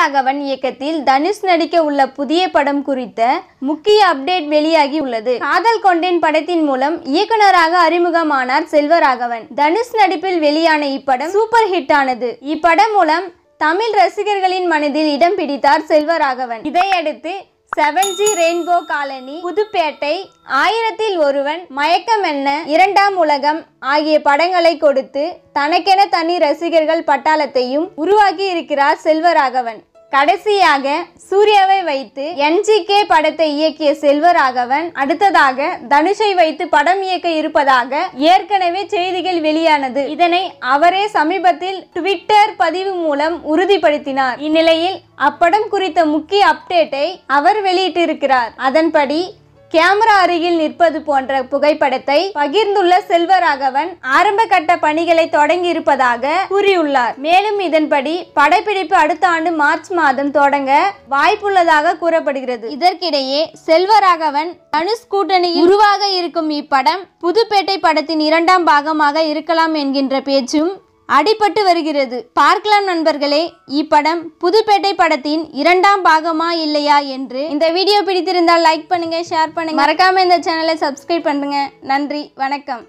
ராகவன் இயக்கத்தில் தனுஷ் நடிக்க உள்ள புதிய படம் குறித்த முக்கிய அப்டேட் வெளியாகி உள்ளது காதல் கொண்டேன் படத்தின் மூலம் இயக்குனராக அறிமுகமானார் செல்வராகவன் தனுஷ் நடிப்பில் வெளியான இப்படம் சூப்பர் ஹிட் ஆனது இப்படம் மூலம் தமிழ் ரசிகர்களின் மனதில் இடம் பிடித்தார் செல்வராகவன் இதையடுத்து seven G rainbow colony Pudhupettai ஆயிரத்தில் ஒருவன் மயக்கம் என்ன இரண்டாம் உலகம் ஆகிய படங்களை கொடுத்து தனக்கென தனி ரசிகர்கள் பட்டாளத்தையும் உருவாக்கி இருக்கிறார் செல்வராகவன் கடைசியாக சூர்யாவை வைத்து என்ஜிகே படத்தை இயக்கிய செல்வராகவன் அடுத்ததாக தனுஷை வைத்து படம் இயக்க இருப்பதாக ஏற்கனவே செய்திகள் வெளியானது இதனை அவரே சமீபத்தில் ட்விட்டர் பதிவு மூலம் உறுதிப்படுத்தினார் இந்நிலையில் அப்படம் குறித்த முக்கிய அப்டேட்டை அவர் வெளியிட்டிருக்கிறார் அதன்படி கேமரா அருகில் நிற்பது போன்ற புகைப்படத்தை பகிர்ந்துள்ள செல்வராகவன் ஆரம்ப கட்ட பணிகளை தொடங்கி இருப்பதாக கூறியுள்ளார் மேலும் இதன்படி படப்பிடிப்பு அடுத்த ஆண்டு மார்ச் மாதம் தொடங்க வாய்ப்புள்ளதாக கூறப்படுகிறது இதற்கிடையே செல்வராகவன் தனுஷ் கூட்டணி உருவாக இருக்கும் இப்படம் புதுப்பேட்டை படத்தின் இரண்டாம் பாகமாக இருக்கலாம் என்கின்ற பேச்சும் அடிபட்டு வருகிறது பார்க்கலாம் நண்பர்களே இப்படம் புதுப்பேட்டை படத்தின் இரண்டாம் பாகமா இல்லையா என்று இந்த வீடியோ பிடித்திருந்தால் லைக் பண்ணுங்க ஷேர் பண்ணுங்க மறக்காம இந்த சேனலை சப்ஸ்கிரைப் பண்ணுங்க நன்றி வணக்கம்